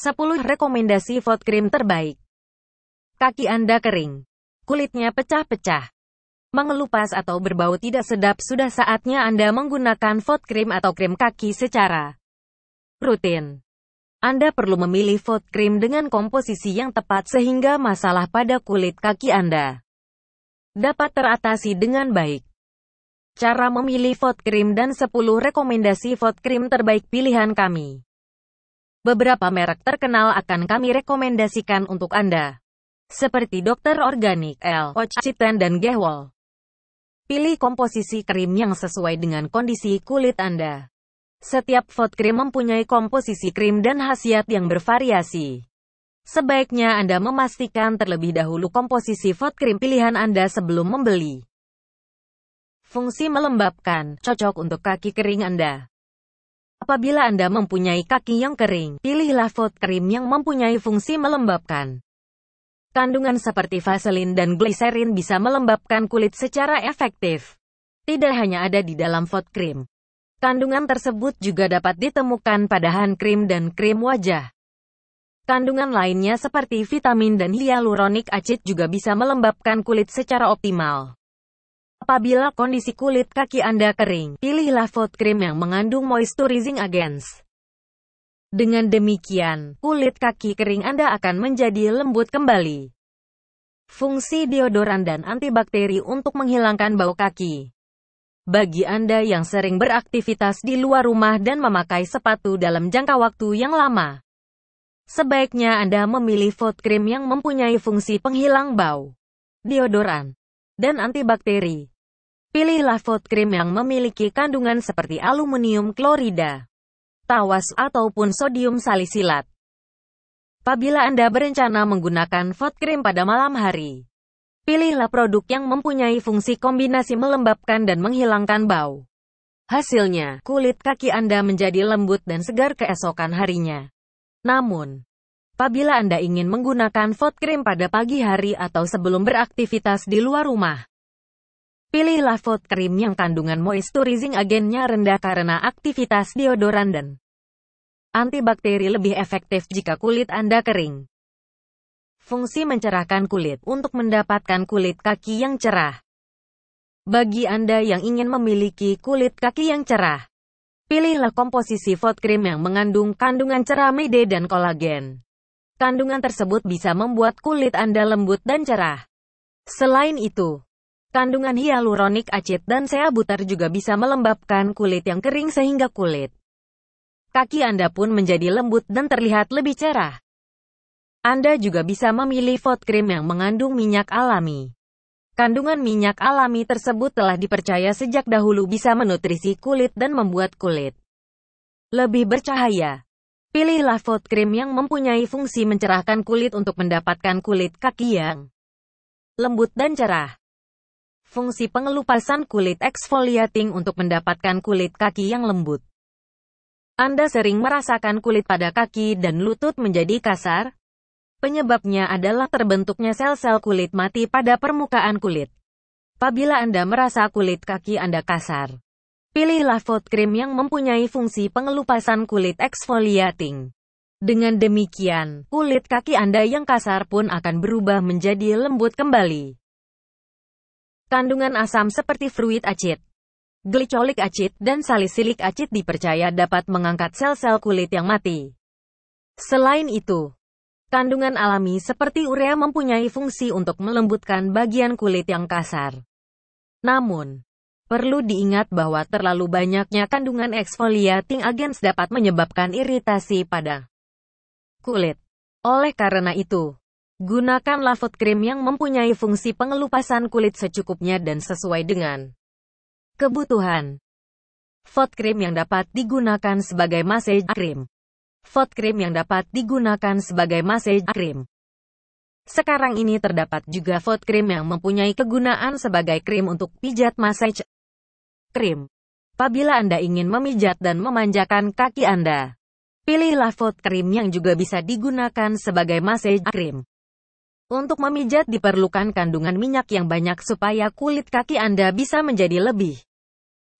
10 rekomendasi foot Cream terbaik. Kaki Anda kering. Kulitnya pecah-pecah. Mengelupas atau berbau tidak sedap sudah saatnya Anda menggunakan foot cream atau krim kaki secara rutin. Anda perlu memilih foot cream dengan komposisi yang tepat sehingga masalah pada kulit kaki Anda dapat teratasi dengan baik. Cara memilih foot cream dan 10 rekomendasi foot cream terbaik pilihan kami. Beberapa merek terkenal akan kami rekomendasikan untuk Anda. Seperti Dr. Organik, L. Occitan dan Gehwol. Pilih komposisi krim yang sesuai dengan kondisi kulit Anda. Setiap food krim mempunyai komposisi krim dan khasiat yang bervariasi. Sebaiknya Anda memastikan terlebih dahulu komposisi food krim pilihan Anda sebelum membeli. Fungsi melembabkan, cocok untuk kaki kering Anda. Apabila Anda mempunyai kaki yang kering, pilihlah foot cream yang mempunyai fungsi melembabkan. Kandungan seperti vaselin dan gliserin bisa melembabkan kulit secara efektif. Tidak hanya ada di dalam foot cream. Kandungan tersebut juga dapat ditemukan pada hand cream dan krim wajah. Kandungan lainnya seperti vitamin dan hyaluronic acid juga bisa melembabkan kulit secara optimal. Apabila kondisi kulit kaki Anda kering, pilihlah foot cream yang mengandung moisturizing agents. Dengan demikian, kulit kaki kering Anda akan menjadi lembut kembali. Fungsi deodoran dan antibakteri untuk menghilangkan bau kaki. Bagi Anda yang sering beraktivitas di luar rumah dan memakai sepatu dalam jangka waktu yang lama, sebaiknya Anda memilih foot cream yang mempunyai fungsi penghilang bau, deodoran, dan antibakteri. Pilihlah food cream yang memiliki kandungan seperti aluminium klorida, tawas ataupun sodium salisilat. Apabila Anda berencana menggunakan food cream pada malam hari, pilihlah produk yang mempunyai fungsi kombinasi melembabkan dan menghilangkan bau. Hasilnya, kulit kaki Anda menjadi lembut dan segar keesokan harinya. Namun, apabila Anda ingin menggunakan food cream pada pagi hari atau sebelum beraktivitas di luar rumah, Pilihlah food cream yang kandungan moisturizing agennya rendah karena aktivitas deodoran dan antibakteri lebih efektif jika kulit Anda kering. Fungsi mencerahkan kulit untuk mendapatkan kulit kaki yang cerah. Bagi Anda yang ingin memiliki kulit kaki yang cerah, pilihlah komposisi food cream yang mengandung kandungan ceramide dan kolagen. Kandungan tersebut bisa membuat kulit Anda lembut dan cerah. Selain itu, Kandungan hyaluronic acid dan sea juga bisa melembabkan kulit yang kering sehingga kulit kaki Anda pun menjadi lembut dan terlihat lebih cerah. Anda juga bisa memilih foot cream yang mengandung minyak alami. Kandungan minyak alami tersebut telah dipercaya sejak dahulu bisa menutrisi kulit dan membuat kulit lebih bercahaya. Pilihlah foot cream yang mempunyai fungsi mencerahkan kulit untuk mendapatkan kulit kaki yang lembut dan cerah. Fungsi pengelupasan kulit exfoliating untuk mendapatkan kulit kaki yang lembut. Anda sering merasakan kulit pada kaki dan lutut menjadi kasar? Penyebabnya adalah terbentuknya sel-sel kulit mati pada permukaan kulit. Apabila Anda merasa kulit kaki Anda kasar, pilihlah foot cream yang mempunyai fungsi pengelupasan kulit exfoliating. Dengan demikian, kulit kaki Anda yang kasar pun akan berubah menjadi lembut kembali. Kandungan asam seperti fruit acid, glycolic acid, dan salicylic acid dipercaya dapat mengangkat sel-sel kulit yang mati. Selain itu, kandungan alami seperti urea mempunyai fungsi untuk melembutkan bagian kulit yang kasar. Namun, perlu diingat bahwa terlalu banyaknya kandungan exfoliating agents dapat menyebabkan iritasi pada kulit. Oleh karena itu, Gunakan lafot krim yang mempunyai fungsi pengelupasan kulit secukupnya dan sesuai dengan kebutuhan. Fot krim yang dapat digunakan sebagai massage krim. Fot krim yang dapat digunakan sebagai massage krim. Sekarang ini terdapat juga fot krim yang mempunyai kegunaan sebagai krim untuk pijat massage Krim. Apabila Anda ingin memijat dan memanjakan kaki Anda, pilihlah fot krim yang juga bisa digunakan sebagai massage krim. Untuk memijat diperlukan kandungan minyak yang banyak supaya kulit kaki Anda bisa menjadi lebih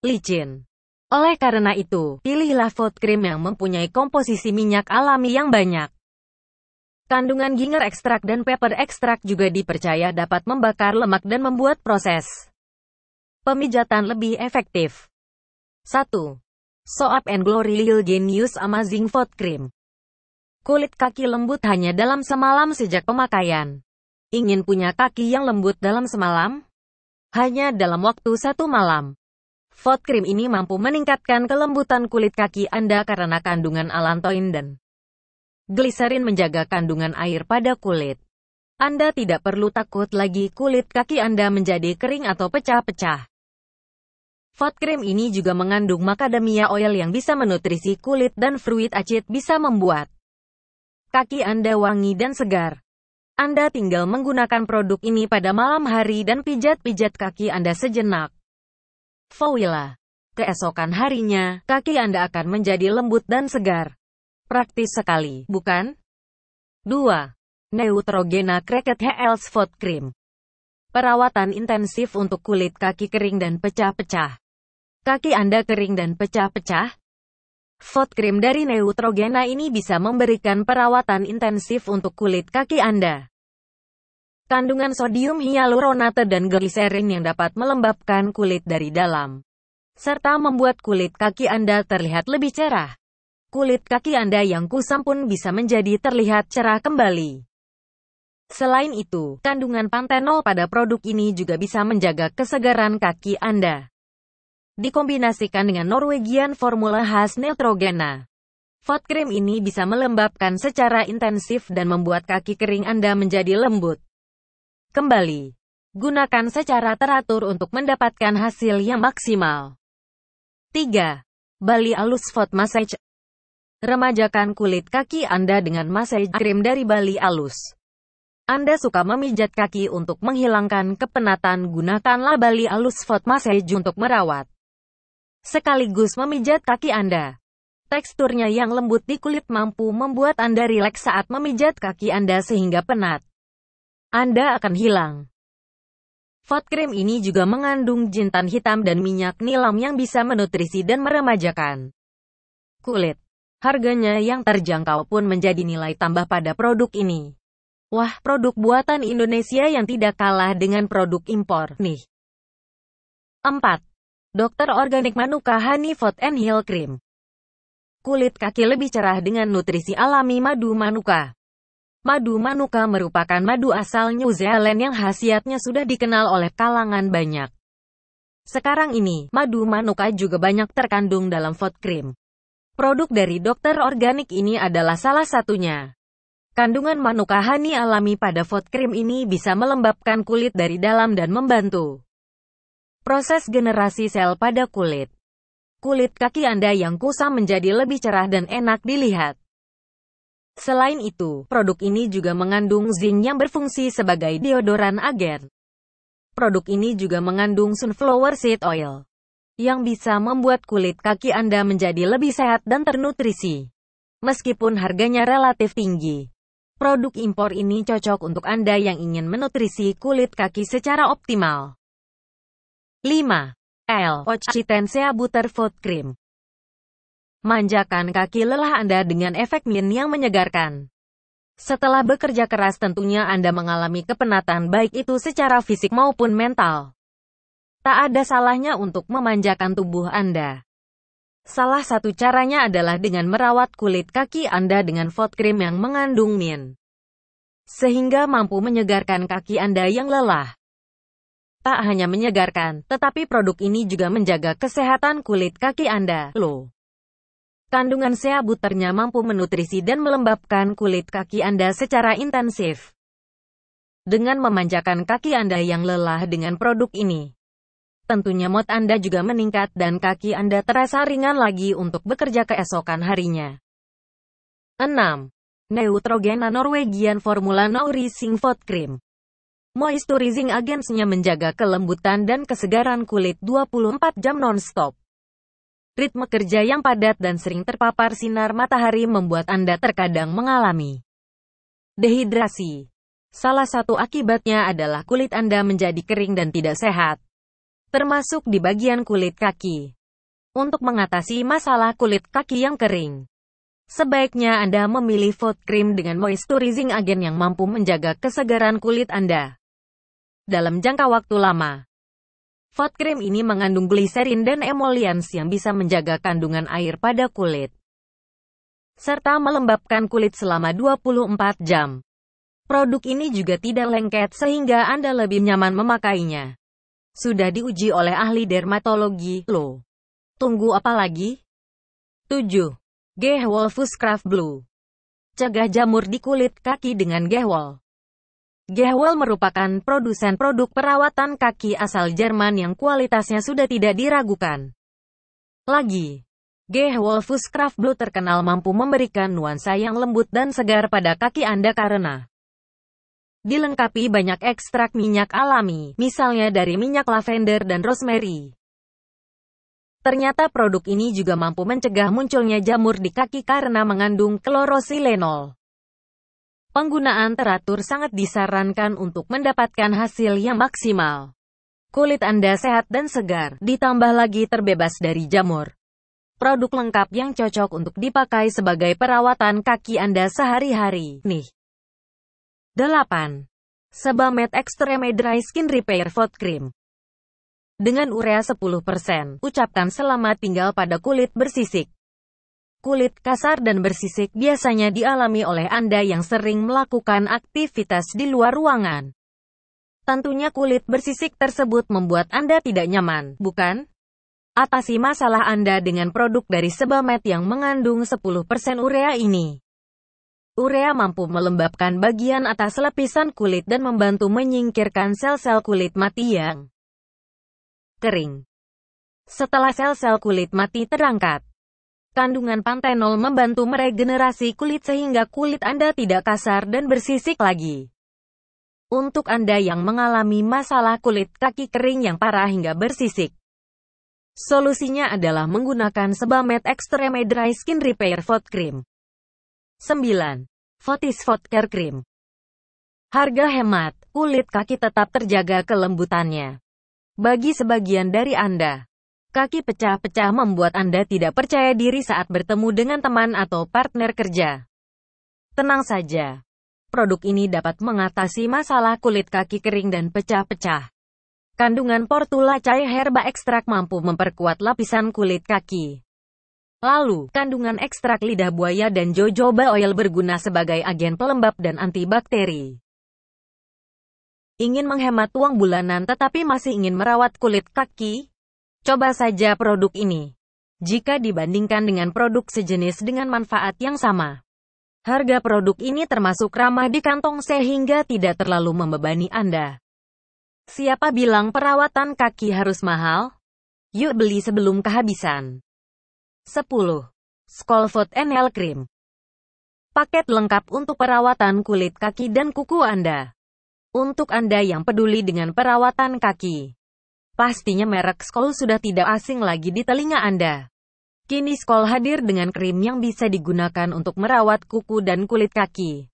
licin. Oleh karena itu, pilihlah foot cream yang mempunyai komposisi minyak alami yang banyak. Kandungan ginger ekstrak dan pepper ekstrak juga dipercaya dapat membakar lemak dan membuat proses pemijatan lebih efektif. 1. Soap and Glory Lil Genius Amazing Foot Cream Kulit kaki lembut hanya dalam semalam sejak pemakaian. Ingin punya kaki yang lembut dalam semalam? Hanya dalam waktu satu malam. Fod cream ini mampu meningkatkan kelembutan kulit kaki Anda karena kandungan alantoin dan gliserin menjaga kandungan air pada kulit. Anda tidak perlu takut lagi kulit kaki Anda menjadi kering atau pecah-pecah. Fat cream ini juga mengandung macadamia oil yang bisa menutrisi kulit dan fruit acid bisa membuat kaki Anda wangi dan segar. Anda tinggal menggunakan produk ini pada malam hari dan pijat-pijat kaki Anda sejenak. Fawila. Keesokan harinya, kaki Anda akan menjadi lembut dan segar. Praktis sekali, bukan? 2. Neutrogena Cracket Health Food Cream Perawatan intensif untuk kulit kaki kering dan pecah-pecah. Kaki Anda kering dan pecah-pecah? Fot krim dari Neutrogena ini bisa memberikan perawatan intensif untuk kulit kaki Anda. Kandungan sodium hyaluronate dan gliserin yang dapat melembabkan kulit dari dalam, serta membuat kulit kaki Anda terlihat lebih cerah. Kulit kaki Anda yang kusam pun bisa menjadi terlihat cerah kembali. Selain itu, kandungan pantenol pada produk ini juga bisa menjaga kesegaran kaki Anda dikombinasikan dengan Norwegian formula khas Neutrogena. fat cream ini bisa melembabkan secara intensif dan membuat kaki kering Anda menjadi lembut. Kembali, gunakan secara teratur untuk mendapatkan hasil yang maksimal. 3. Bali Alus Fat Massage Remajakan kulit kaki Anda dengan massage cream dari Bali Alus. Anda suka memijat kaki untuk menghilangkan kepenatan, gunakanlah Bali Alus Foot Massage untuk merawat sekaligus memijat kaki Anda. Teksturnya yang lembut di kulit mampu membuat Anda rileks saat memijat kaki Anda sehingga penat. Anda akan hilang. Fat cream ini juga mengandung jintan hitam dan minyak nilam yang bisa menutrisi dan meremajakan kulit. Harganya yang terjangkau pun menjadi nilai tambah pada produk ini. Wah, produk buatan Indonesia yang tidak kalah dengan produk impor nih. 4. Dokter Organik Manuka Honey Food and Heal Cream. Kulit kaki lebih cerah dengan nutrisi alami madu manuka. Madu manuka merupakan madu asal New Zealand yang khasiatnya sudah dikenal oleh kalangan banyak. Sekarang ini, madu manuka juga banyak terkandung dalam food cream. Produk dari dokter organik ini adalah salah satunya. Kandungan manuka honey alami pada food cream ini bisa melembabkan kulit dari dalam dan membantu Proses generasi sel pada kulit. Kulit kaki Anda yang kusam menjadi lebih cerah dan enak dilihat. Selain itu, produk ini juga mengandung zinc yang berfungsi sebagai deodoran agen. Produk ini juga mengandung sunflower seed oil yang bisa membuat kulit kaki Anda menjadi lebih sehat dan ternutrisi. Meskipun harganya relatif tinggi, produk impor ini cocok untuk Anda yang ingin menutrisi kulit kaki secara optimal. 5. L. Butter Foot Cream Manjakan kaki lelah Anda dengan efek min yang menyegarkan. Setelah bekerja keras tentunya Anda mengalami kepenatan baik itu secara fisik maupun mental. Tak ada salahnya untuk memanjakan tubuh Anda. Salah satu caranya adalah dengan merawat kulit kaki Anda dengan foot cream yang mengandung min. Sehingga mampu menyegarkan kaki Anda yang lelah. Tak hanya menyegarkan, tetapi produk ini juga menjaga kesehatan kulit kaki Anda. Loh. Kandungan sea butternya mampu menutrisi dan melembabkan kulit kaki Anda secara intensif. Dengan memanjakan kaki Anda yang lelah dengan produk ini, tentunya mood Anda juga meningkat dan kaki Anda terasa ringan lagi untuk bekerja keesokan harinya. 6. Neutrogena Norwegian Formula No Foot Cream Moisturizing agensnya menjaga kelembutan dan kesegaran kulit 24 jam non-stop. Ritme kerja yang padat dan sering terpapar sinar matahari membuat Anda terkadang mengalami dehidrasi. Salah satu akibatnya adalah kulit Anda menjadi kering dan tidak sehat, termasuk di bagian kulit kaki. Untuk mengatasi masalah kulit kaki yang kering, sebaiknya Anda memilih foot cream dengan moisturizing agen yang mampu menjaga kesegaran kulit Anda dalam jangka waktu lama. Fat cream ini mengandung gliserin dan emolians yang bisa menjaga kandungan air pada kulit, serta melembabkan kulit selama 24 jam. Produk ini juga tidak lengket sehingga Anda lebih nyaman memakainya. Sudah diuji oleh ahli dermatologi, lo. Tunggu apa lagi? 7. Gehwolfus Craft Blue Cegah jamur di kulit kaki dengan Gehwol. Gehwell merupakan produsen produk perawatan kaki asal Jerman yang kualitasnya sudah tidak diragukan. Lagi, Gehwell Fusscraft Blue terkenal mampu memberikan nuansa yang lembut dan segar pada kaki Anda karena dilengkapi banyak ekstrak minyak alami, misalnya dari minyak lavender dan rosemary. Ternyata produk ini juga mampu mencegah munculnya jamur di kaki karena mengandung klorosilenol. Penggunaan teratur sangat disarankan untuk mendapatkan hasil yang maksimal. Kulit Anda sehat dan segar, ditambah lagi terbebas dari jamur. Produk lengkap yang cocok untuk dipakai sebagai perawatan kaki Anda sehari-hari. Nih. 8. Sebamed Extreme Dry Skin Repair Foot Cream Dengan urea 10%, ucapkan selamat tinggal pada kulit bersisik. Kulit kasar dan bersisik biasanya dialami oleh Anda yang sering melakukan aktivitas di luar ruangan. Tentunya kulit bersisik tersebut membuat Anda tidak nyaman, bukan? Atasi masalah Anda dengan produk dari Sebamed yang mengandung 10% urea ini. Urea mampu melembabkan bagian atas lapisan kulit dan membantu menyingkirkan sel-sel kulit mati yang kering. Setelah sel-sel kulit mati terangkat, Kandungan pantenol membantu meregenerasi kulit sehingga kulit Anda tidak kasar dan bersisik lagi. Untuk Anda yang mengalami masalah kulit kaki kering yang parah hingga bersisik, solusinya adalah menggunakan Sebamed Extreme Dry Skin Repair Foot Cream. 9. Fotis Foot Care Cream Harga hemat, kulit kaki tetap terjaga kelembutannya. Bagi sebagian dari Anda Kaki pecah-pecah membuat Anda tidak percaya diri saat bertemu dengan teman atau partner kerja. Tenang saja. Produk ini dapat mengatasi masalah kulit kaki kering dan pecah-pecah. Kandungan Portula Chai Herba Ekstrak mampu memperkuat lapisan kulit kaki. Lalu, kandungan ekstrak lidah buaya dan jojoba oil berguna sebagai agen pelembab dan antibakteri. Ingin menghemat uang bulanan tetapi masih ingin merawat kulit kaki? Coba saja produk ini. Jika dibandingkan dengan produk sejenis dengan manfaat yang sama, harga produk ini termasuk ramah di kantong sehingga tidak terlalu membebani Anda. Siapa bilang perawatan kaki harus mahal? Yuk beli sebelum kehabisan. 10. Skolfot NL Cream Paket lengkap untuk perawatan kulit kaki dan kuku Anda. Untuk Anda yang peduli dengan perawatan kaki. Pastinya merek Skoll sudah tidak asing lagi di telinga Anda. Kini Skoll hadir dengan krim yang bisa digunakan untuk merawat kuku dan kulit kaki.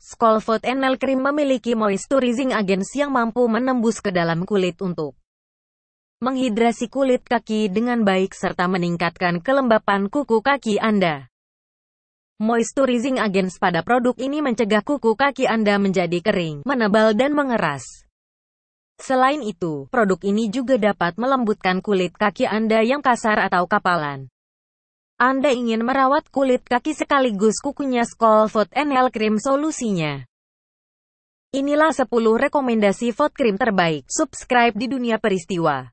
Skoll Food NL Cream memiliki moisturizing agents yang mampu menembus ke dalam kulit untuk menghidrasi kulit kaki dengan baik serta meningkatkan kelembapan kuku kaki Anda. Moisturizing agents pada produk ini mencegah kuku kaki Anda menjadi kering, menebal dan mengeras. Selain itu, produk ini juga dapat melembutkan kulit kaki Anda yang kasar atau kapalan. Anda ingin merawat kulit kaki sekaligus kukunya Skull Food NL Cream solusinya. Inilah 10 rekomendasi food cream terbaik. Subscribe di Dunia Peristiwa.